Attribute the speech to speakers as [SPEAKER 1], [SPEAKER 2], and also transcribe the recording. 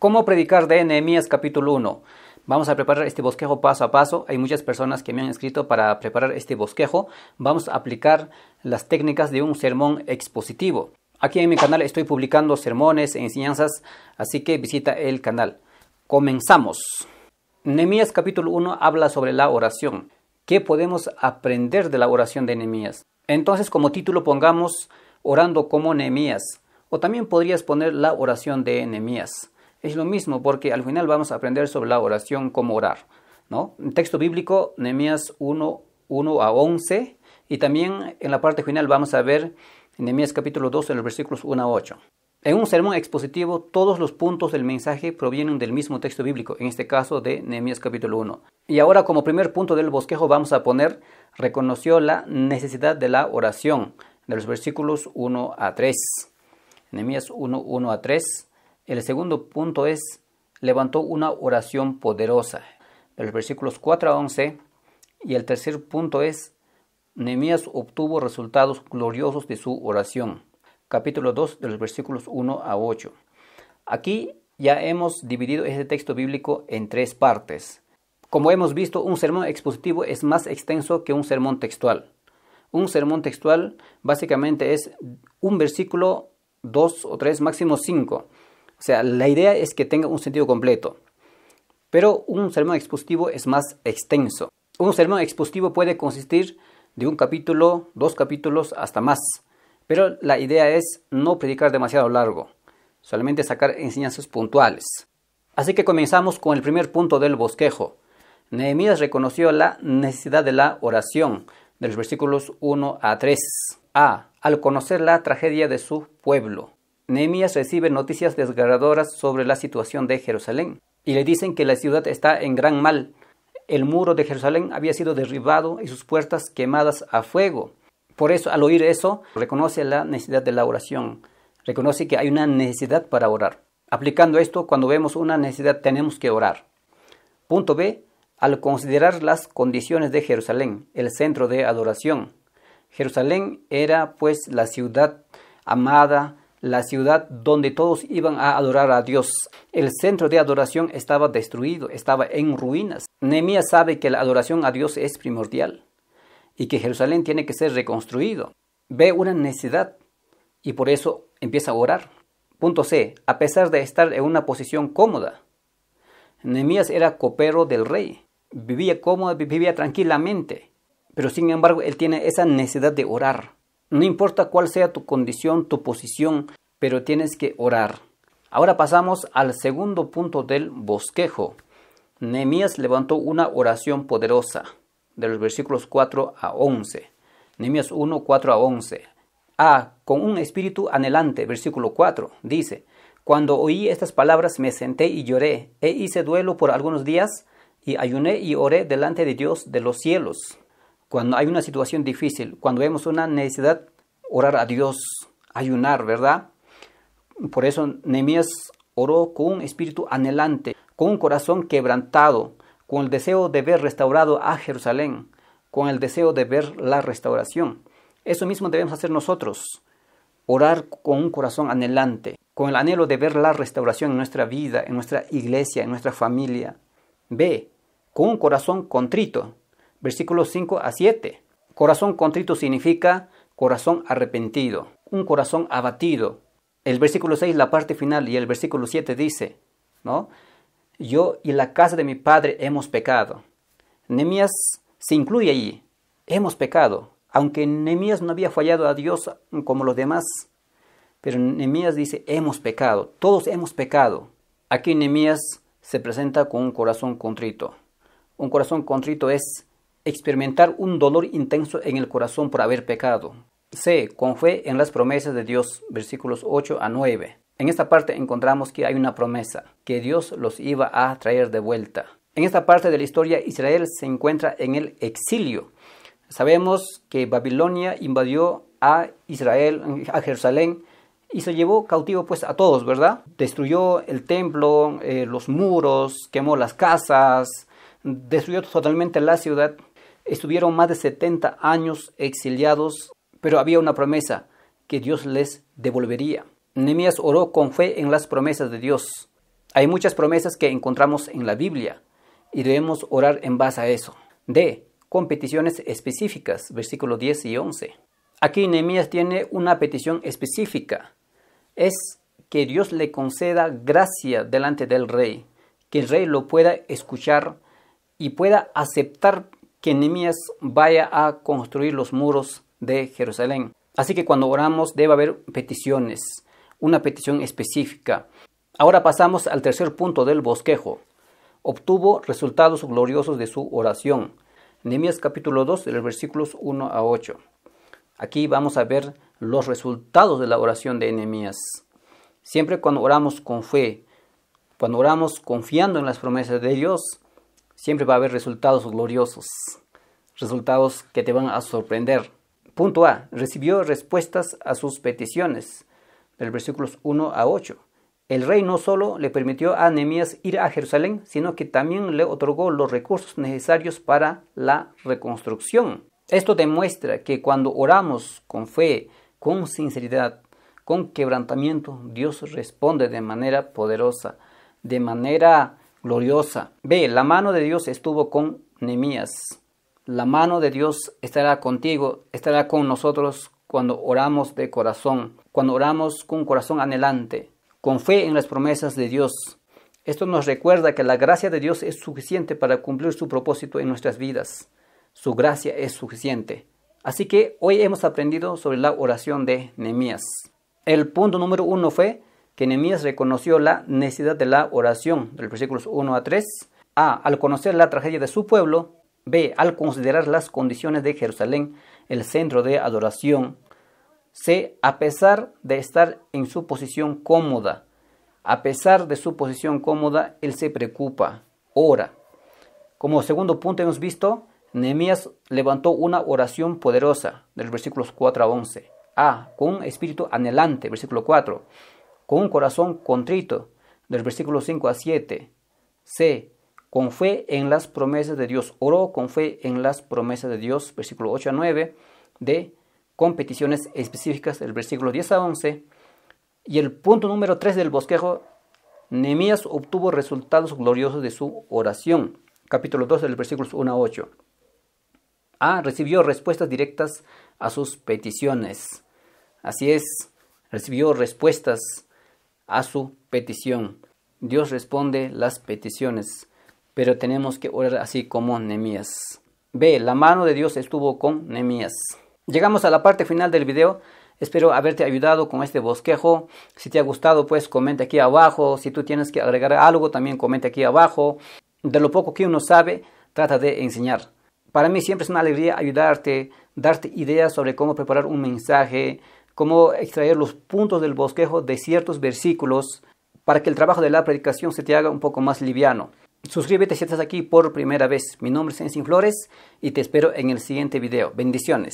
[SPEAKER 1] ¿Cómo predicar de Nehemías capítulo 1? Vamos a preparar este bosquejo paso a paso. Hay muchas personas que me han escrito para preparar este bosquejo. Vamos a aplicar las técnicas de un sermón expositivo. Aquí en mi canal estoy publicando sermones, e enseñanzas, así que visita el canal. Comenzamos. Nehemías capítulo 1 habla sobre la oración. ¿Qué podemos aprender de la oración de Nehemías? Entonces como título pongamos Orando como Nehemías o también podrías poner la oración de Nehemías. Es lo mismo porque al final vamos a aprender sobre la oración, cómo orar. ¿no? El texto bíblico, Nehemías 1, 1 a 11, y también en la parte final vamos a ver Nehemías capítulo 2 en los versículos 1 a 8. En un sermón expositivo, todos los puntos del mensaje provienen del mismo texto bíblico, en este caso de Nehemías capítulo 1. Y ahora como primer punto del bosquejo vamos a poner, reconoció la necesidad de la oración, de los versículos 1 a 3. Nehemías 1, 1 a 3. El segundo punto es, levantó una oración poderosa, de los versículos 4 a 11. Y el tercer punto es, Nehemías obtuvo resultados gloriosos de su oración. Capítulo 2, de los versículos 1 a 8. Aquí ya hemos dividido este texto bíblico en tres partes. Como hemos visto, un sermón expositivo es más extenso que un sermón textual. Un sermón textual básicamente es un versículo, dos o tres, máximo cinco. O sea, la idea es que tenga un sentido completo. Pero un sermón expositivo es más extenso. Un sermón expositivo puede consistir de un capítulo, dos capítulos, hasta más. Pero la idea es no predicar demasiado largo, solamente sacar enseñanzas puntuales. Así que comenzamos con el primer punto del bosquejo. Nehemías reconoció la necesidad de la oración, de los versículos 1 a 3. A. Al conocer la tragedia de su pueblo. Nehemías recibe noticias desgarradoras sobre la situación de Jerusalén y le dicen que la ciudad está en gran mal. El muro de Jerusalén había sido derribado y sus puertas quemadas a fuego. Por eso, al oír eso, reconoce la necesidad de la oración, reconoce que hay una necesidad para orar. Aplicando esto, cuando vemos una necesidad tenemos que orar. Punto B. Al considerar las condiciones de Jerusalén, el centro de adoración. Jerusalén era pues la ciudad amada, la ciudad donde todos iban a adorar a Dios. El centro de adoración estaba destruido, estaba en ruinas. Nehemías sabe que la adoración a Dios es primordial y que Jerusalén tiene que ser reconstruido. Ve una necesidad y por eso empieza a orar. Punto C. A pesar de estar en una posición cómoda, Nehemías era copero del rey. Vivía cómodo, vivía tranquilamente. Pero sin embargo, él tiene esa necesidad de orar no importa cuál sea tu condición, tu posición, pero tienes que orar. Ahora pasamos al segundo punto del bosquejo. Nehemías levantó una oración poderosa de los versículos 4 a 11. Nehemías 1, 4 a 11. Ah, Con un espíritu anhelante, versículo 4, dice, Cuando oí estas palabras me senté y lloré, e hice duelo por algunos días, y ayuné y oré delante de Dios de los cielos cuando hay una situación difícil, cuando vemos una necesidad, orar a Dios, ayunar, ¿verdad? Por eso Nehemías oró con un espíritu anhelante, con un corazón quebrantado, con el deseo de ver restaurado a Jerusalén, con el deseo de ver la restauración. Eso mismo debemos hacer nosotros, orar con un corazón anhelante, con el anhelo de ver la restauración en nuestra vida, en nuestra iglesia, en nuestra familia. Ve con un corazón contrito, versículos 5 a 7. Corazón contrito significa corazón arrepentido, un corazón abatido. El versículo 6, la parte final, y el versículo 7 dice, ¿no? Yo y la casa de mi padre hemos pecado. Nemías se incluye allí. Hemos pecado. Aunque Nemías no había fallado a Dios como los demás, pero Nemías dice, hemos pecado. Todos hemos pecado. Aquí Nemías se presenta con un corazón contrito. Un corazón contrito es experimentar un dolor intenso en el corazón por haber pecado. C. Con fe en las promesas de Dios, versículos 8 a 9. En esta parte encontramos que hay una promesa, que Dios los iba a traer de vuelta. En esta parte de la historia Israel se encuentra en el exilio. Sabemos que Babilonia invadió a Israel, a Jerusalén, y se llevó cautivo pues a todos, ¿verdad? Destruyó el templo, eh, los muros, quemó las casas, destruyó totalmente la ciudad Estuvieron más de 70 años exiliados, pero había una promesa que Dios les devolvería. Nehemías oró con fe en las promesas de Dios. Hay muchas promesas que encontramos en la Biblia y debemos orar en base a eso. D. Con peticiones específicas, versículos 10 y 11. Aquí Nehemías tiene una petición específica. Es que Dios le conceda gracia delante del rey, que el rey lo pueda escuchar y pueda aceptar que Nehemías vaya a construir los muros de Jerusalén. Así que cuando oramos debe haber peticiones, una petición específica. Ahora pasamos al tercer punto del bosquejo. Obtuvo resultados gloriosos de su oración. Nehemías capítulo 2, versículos 1 a 8. Aquí vamos a ver los resultados de la oración de Nehemías. Siempre cuando oramos con fe, cuando oramos confiando en las promesas de Dios, siempre va a haber resultados gloriosos, resultados que te van a sorprender. Punto A. Recibió respuestas a sus peticiones, del versículos 1 a 8. El rey no solo le permitió a Nehemías ir a Jerusalén, sino que también le otorgó los recursos necesarios para la reconstrucción. Esto demuestra que cuando oramos con fe, con sinceridad, con quebrantamiento, Dios responde de manera poderosa, de manera gloriosa. Ve, la mano de Dios estuvo con Nemías. La mano de Dios estará contigo, estará con nosotros cuando oramos de corazón, cuando oramos con corazón anhelante, con fe en las promesas de Dios. Esto nos recuerda que la gracia de Dios es suficiente para cumplir su propósito en nuestras vidas. Su gracia es suficiente. Así que hoy hemos aprendido sobre la oración de Nemías. El punto número uno fue que Nehemías reconoció la necesidad de la oración, del versículos 1 a 3. A. Al conocer la tragedia de su pueblo. B. Al considerar las condiciones de Jerusalén, el centro de adoración. C. A pesar de estar en su posición cómoda. A pesar de su posición cómoda, él se preocupa, ora. Como segundo punto hemos visto, Nehemías levantó una oración poderosa, del versículos 4 a 11. A. Con un espíritu anhelante, versículo 4 con un corazón contrito, del versículo 5 a 7. C. Con fe en las promesas de Dios. Oró con fe en las promesas de Dios, versículo 8 a 9. D. Con peticiones específicas, del versículo 10 a 11. Y el punto número 3 del bosquejo, Nehemías obtuvo resultados gloriosos de su oración. Capítulo 2, del versículo 1 a 8. A. Recibió respuestas directas a sus peticiones. Así es, recibió respuestas a su petición. Dios responde las peticiones, pero tenemos que orar así como Nemías. Ve, La mano de Dios estuvo con Nemías. Llegamos a la parte final del video. Espero haberte ayudado con este bosquejo. Si te ha gustado, pues comenta aquí abajo. Si tú tienes que agregar algo, también comenta aquí abajo. De lo poco que uno sabe, trata de enseñar. Para mí siempre es una alegría ayudarte, darte ideas sobre cómo preparar un mensaje, cómo extraer los puntos del bosquejo de ciertos versículos para que el trabajo de la predicación se te haga un poco más liviano. Suscríbete si estás aquí por primera vez. Mi nombre es Ensin Flores y te espero en el siguiente video. Bendiciones.